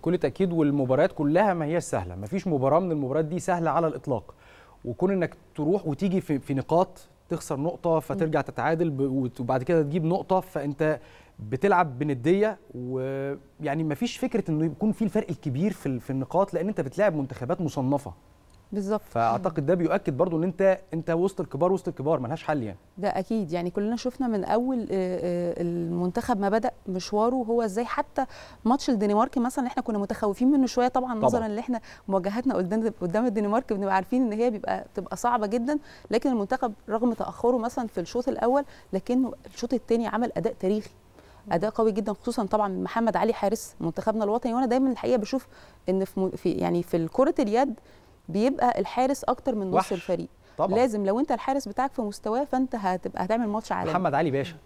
بكل تاكيد والمباريات كلها ما هي سهله ما فيش مباراه من المباريات دي سهله على الاطلاق وكون انك تروح وتيجي في, في نقاط تخسر نقطه فترجع تتعادل وبعد كده تجيب نقطه فانت بتلعب بنديه ويعني ما فيش فكره انه يكون في الفرق الكبير في, في النقاط لان انت بتلاعب منتخبات مصنفه بالظبط فاعتقد ده بيؤكد برضو ان انت انت وسط الكبار وسط الكبار ملهاش حل يعني ده اكيد يعني كلنا شفنا من اول آه، آه، المنتخب ما بدا مشواره هو ازاي حتى ماتش الدنمارك مثلا احنا كنا متخوفين منه شويه طبعا نظرا اللي احنا مواجهاتنا قدام الدنمارك بنبقى عارفين ان هي بيبقى بتبقى صعبه جدا لكن المنتخب رغم تاخره مثلا في الشوط الاول لكنه الشوط الثاني عمل اداء تاريخي اداء قوي جدا خصوصا طبعا محمد علي حارس منتخبنا الوطني وانا دايما الحقيقه بشوف ان في يعني في كره اليد بيبقى الحارس اكتر من نص الفريق طبعا. لازم لو انت الحارس بتاعك في مستواه فانت هتبقى هتعمل ماتش عالمي محمد علي باشا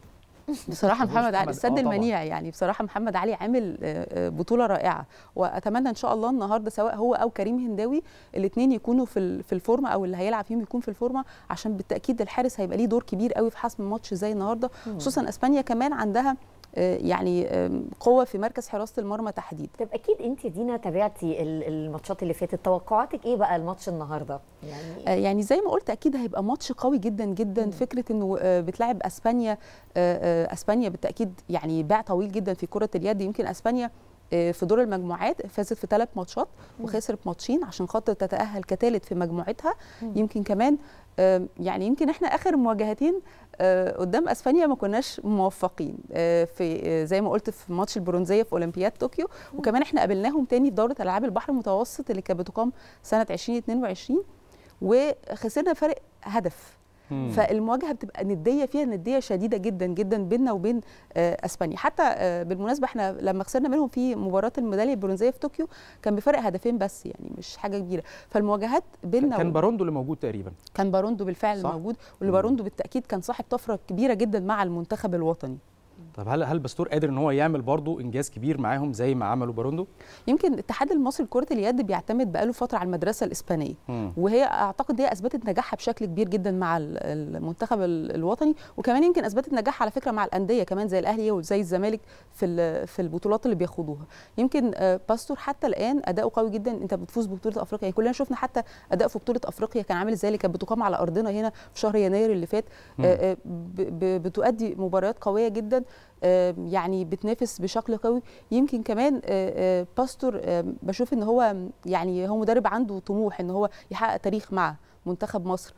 بصراحه محمد علي السد آه، المنيع يعني بصراحه محمد علي عامل آه، آه، بطوله رائعه واتمنى ان شاء الله النهارده سواء هو او كريم هنداوي الاثنين يكونوا في في الفورمه او اللي هيلعب فيهم يكون في الفورمه عشان بالتاكيد الحارس هيبقى ليه دور كبير قوي في حسم ماتش زي النهارده خصوصا اسبانيا كمان عندها آه، يعني قوه في مركز حراسه المرمى تحديدا طب اكيد انت دينا تابعتي الماتشات اللي فاتت توقعاتك ايه بقى الماتش النهارده يعني آه، يعني زي ما قلت اكيد هيبقى ماتش قوي جدا جدا م. فكره انه آه، بتلعب اسبانيا اسبانيا بالتاكيد يعني باع طويل جدا في كره اليد يمكن اسبانيا آه، في دور المجموعات فازت في ثلاث ماتشات وخسرت ماتشين عشان خاطر تتاهل كثالث في مجموعتها يمكن كمان آه، يعني يمكن احنا اخر مواجهتين آه، قدام اسبانيا ما كناش موفقين في زي ما قلت في ماتش البرونزيه في اولمبياد طوكيو وكمان احنا قابلناهم تاني في دوره العاب البحر المتوسط اللي كانت بتقام سنه 2022 وخسرنا فرق هدف فالمواجهه بتبقى نديه فيها نديه شديده جدا جدا بيننا وبين آه، اسبانيا حتى آه، بالمناسبه احنا لما خسرنا منهم في مباراه الميداليه البرونزيه في طوكيو كان بفرق هدفين بس يعني مش حاجه كبيره فالمواجهات بيننا كان باروندو اللي موجود تقريبا كان باروندو بالفعل موجود واللي باروندو بالتاكيد كان صاحب طفره كبيره جدا مع المنتخب الوطني طب هل هل باستور قادر ان هو يعمل برضه انجاز كبير معاهم زي ما عملوا باروندو؟ يمكن الاتحاد المصري لكره اليد بيعتمد بقاله فتره على المدرسه الاسبانيه مم. وهي اعتقد هي اثبتت نجاحها بشكل كبير جدا مع المنتخب الوطني وكمان يمكن اثبتت نجاحها على فكره مع الانديه كمان زي الاهلي وزي الزمالك في في البطولات اللي بياخدوها يمكن آه، باستور حتى الان اداؤه قوي جدا انت بتفوز ببطوله افريقيا يعني كلنا شفنا حتى اداء في بطوله افريقيا كان عامل ازاي اللي كانت بتقام على ارضنا هنا في شهر يناير اللي فات آه، آه، بتؤدي مباريات قويه جدا يعني بتنافس بشكل قوي يمكن كمان آه، آه، باستور بشوف ان هو يعني هو مدرب عنده طموح ان هو يحقق تاريخ مع منتخب مصر